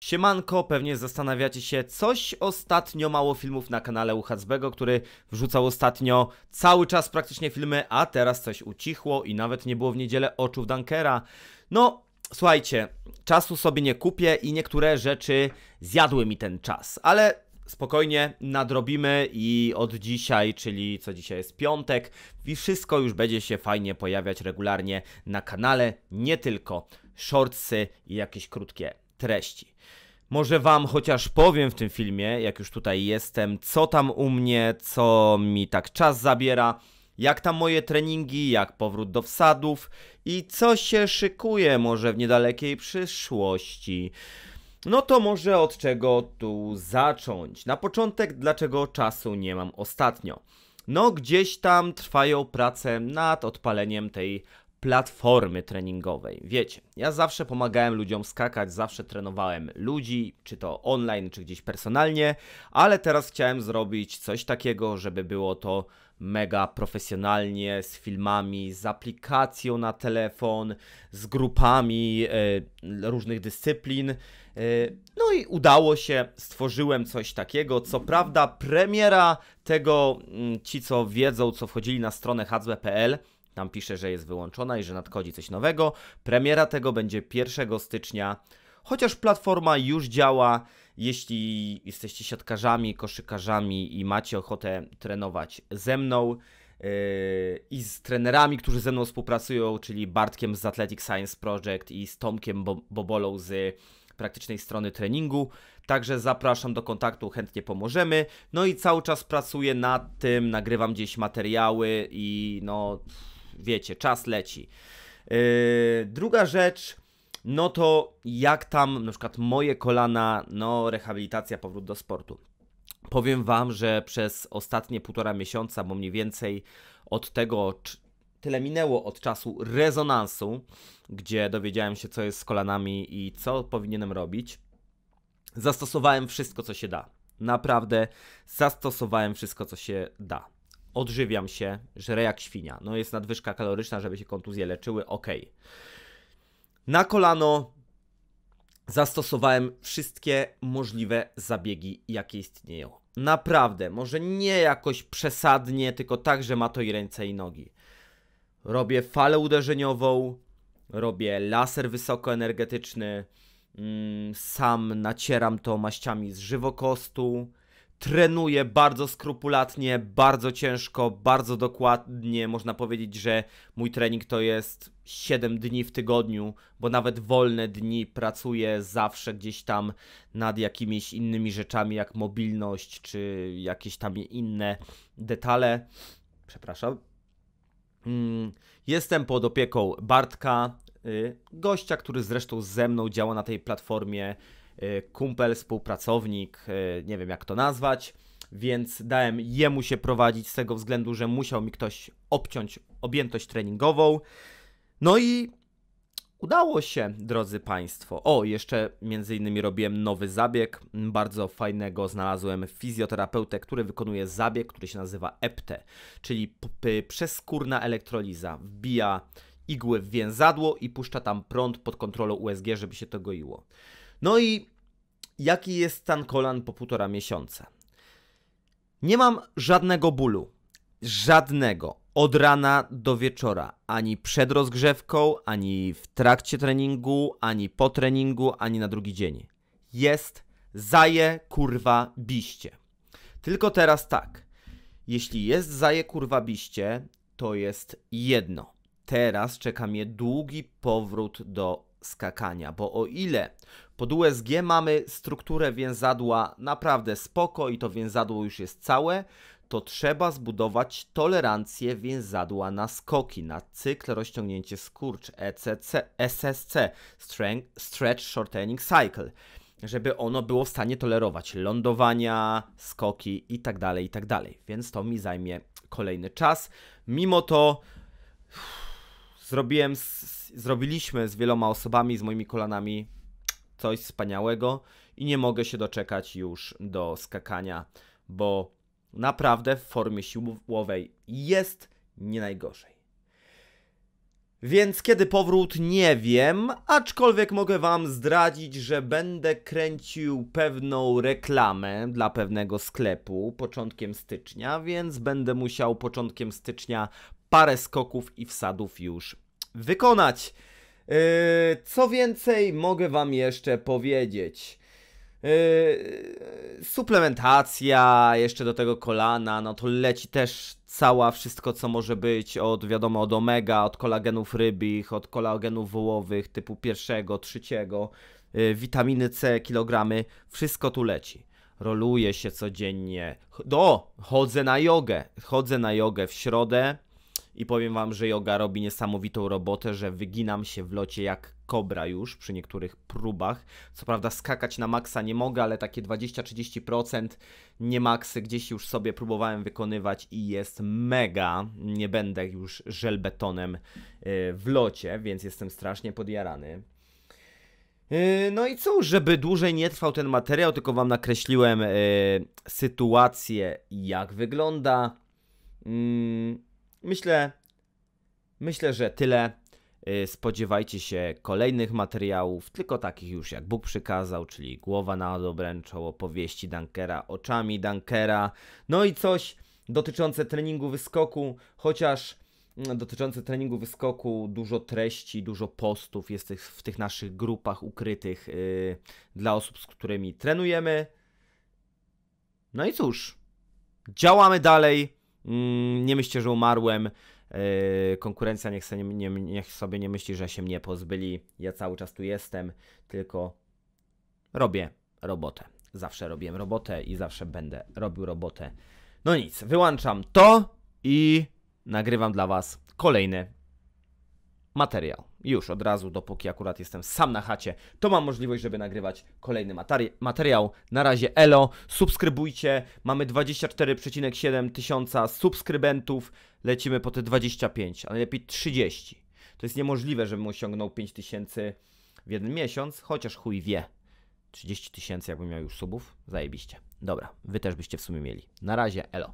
Siemanko, pewnie zastanawiacie się, coś ostatnio mało filmów na kanale Uchacbego, który wrzucał ostatnio cały czas praktycznie filmy, a teraz coś ucichło i nawet nie było w niedzielę oczów Dunkera. No, słuchajcie, czasu sobie nie kupię i niektóre rzeczy zjadły mi ten czas, ale spokojnie nadrobimy i od dzisiaj, czyli co dzisiaj jest piątek, i wszystko już będzie się fajnie pojawiać regularnie na kanale, nie tylko shortsy i jakieś krótkie treści. Może wam chociaż powiem w tym filmie, jak już tutaj jestem, co tam u mnie, co mi tak czas zabiera, jak tam moje treningi, jak powrót do wsadów i co się szykuje może w niedalekiej przyszłości. No to może od czego tu zacząć? Na początek, dlaczego czasu nie mam ostatnio? No, gdzieś tam trwają prace nad odpaleniem tej platformy treningowej. Wiecie, ja zawsze pomagałem ludziom skakać, zawsze trenowałem ludzi, czy to online, czy gdzieś personalnie, ale teraz chciałem zrobić coś takiego, żeby było to mega profesjonalnie, z filmami, z aplikacją na telefon, z grupami e, różnych dyscyplin. E, no i udało się, stworzyłem coś takiego. Co prawda, premiera tego, mm, ci co wiedzą, co wchodzili na stronę hadzwe.pl, tam pisze, że jest wyłączona i że nadchodzi coś nowego. Premiera tego będzie 1 stycznia. Chociaż platforma już działa, jeśli jesteście siatkarzami, koszykarzami i macie ochotę trenować ze mną yy, i z trenerami, którzy ze mną współpracują, czyli Bartkiem z Athletic Science Project i z Tomkiem Bo Bobolą z praktycznej strony treningu. Także zapraszam do kontaktu, chętnie pomożemy. No i cały czas pracuję nad tym, nagrywam gdzieś materiały i no wiecie, czas leci. Yy, druga rzecz, no to jak tam na przykład moje kolana, no rehabilitacja, powrót do sportu. Powiem Wam, że przez ostatnie półtora miesiąca, bo mniej więcej od tego, tyle minęło od czasu rezonansu, gdzie dowiedziałem się, co jest z kolanami i co powinienem robić, zastosowałem wszystko, co się da. Naprawdę zastosowałem wszystko, co się da odżywiam się, żrę jak świnia. No jest nadwyżka kaloryczna, żeby się kontuzje leczyły, ok. Na kolano zastosowałem wszystkie możliwe zabiegi, jakie istnieją. Naprawdę, może nie jakoś przesadnie, tylko tak, że ma to i ręce i nogi. Robię falę uderzeniową, robię laser wysokoenergetyczny, mm, sam nacieram to maściami z żywokostu, trenuje bardzo skrupulatnie, bardzo ciężko, bardzo dokładnie. Można powiedzieć, że mój trening to jest 7 dni w tygodniu, bo nawet wolne dni pracuję zawsze gdzieś tam nad jakimiś innymi rzeczami, jak mobilność czy jakieś tam inne detale. Przepraszam. Mm, jestem pod opieką Bartka, y, gościa, który zresztą ze mną działa na tej platformie Y, kumpel, współpracownik, y, nie wiem jak to nazwać, więc dałem jemu się prowadzić z tego względu, że musiał mi ktoś obciąć objętość treningową. No i udało się, drodzy Państwo. O, jeszcze między innymi robiłem nowy zabieg, bardzo fajnego znalazłem fizjoterapeutę, który wykonuje zabieg, który się nazywa EPTE, czyli przeskórna elektroliza. Wbija igły w więzadło i puszcza tam prąd pod kontrolą USG, żeby się to goiło. No i jaki jest stan kolan po półtora miesiąca? Nie mam żadnego bólu. Żadnego. Od rana do wieczora. Ani przed rozgrzewką, ani w trakcie treningu, ani po treningu, ani na drugi dzień. Jest zaje kurwa biście. Tylko teraz tak. Jeśli jest zaje kurwa biście, to jest jedno. Teraz czeka mnie długi powrót do skakania, bo o ile pod USG mamy strukturę więzadła naprawdę spoko i to więzadło już jest całe, to trzeba zbudować tolerancję więzadła na skoki, na cykl rozciągnięcie skurcz, ECC, SSC, strength, Stretch Shortening Cycle, żeby ono było w stanie tolerować lądowania, skoki itd., tak itd. Tak Więc to mi zajmie kolejny czas. Mimo to zrobiłem, zrobiliśmy z wieloma osobami, z moimi kolanami coś wspaniałego i nie mogę się doczekać już do skakania, bo naprawdę w formie siłowej jest nie najgorzej. Więc kiedy powrót nie wiem, aczkolwiek mogę Wam zdradzić, że będę kręcił pewną reklamę dla pewnego sklepu początkiem stycznia, więc będę musiał początkiem stycznia parę skoków i wsadów już wykonać. Yy, co więcej mogę wam jeszcze powiedzieć? Yy, suplementacja, jeszcze do tego kolana, no to leci też cała wszystko, co może być od wiadomo, od omega, od kolagenów rybich, od kolagenów wołowych typu pierwszego, trzeciego, yy, witaminy C, kilogramy, wszystko tu leci. Roluje się codziennie. Do, chodzę na jogę, chodzę na jogę w środę, i powiem wam, że yoga robi niesamowitą robotę, że wyginam się w locie jak kobra już przy niektórych próbach. Co prawda skakać na maksa nie mogę, ale takie 20-30% nie maksy gdzieś już sobie próbowałem wykonywać i jest mega. Nie będę już żelbetonem y, w locie, więc jestem strasznie podjarany. Y, no i cóż, żeby dłużej nie trwał ten materiał, tylko Wam nakreśliłem y, sytuację, jak wygląda. Mm, Myślę, myślę, że tyle. Y, spodziewajcie się kolejnych materiałów, tylko takich już jak Bóg przykazał, czyli głowa na obręczą, opowieści Dunkera, oczami Dunkera, no i coś dotyczące treningu wyskoku, chociaż mm, dotyczące treningu wyskoku, dużo treści, dużo postów jest w tych naszych grupach ukrytych yy, dla osób, z którymi trenujemy. No i cóż, działamy dalej. Mm, nie myślcie, że umarłem. E, konkurencja niech sobie nie, niech sobie nie myśli, że się mnie pozbyli. Ja cały czas tu jestem, tylko robię robotę. Zawsze robiłem robotę i zawsze będę robił robotę. No nic, wyłączam to i nagrywam dla Was kolejny materiał. Już od razu, dopóki akurat jestem sam na chacie, to mam możliwość, żeby nagrywać kolejny materi materiał. Na razie elo, subskrybujcie, mamy 24,7 tysiąca subskrybentów, lecimy po te 25, a najlepiej 30. To jest niemożliwe, żebym osiągnął 5 tysięcy w jeden miesiąc, chociaż chuj wie. 30 tysięcy jakbym miał już subów, zajebiście. Dobra, wy też byście w sumie mieli. Na razie, elo.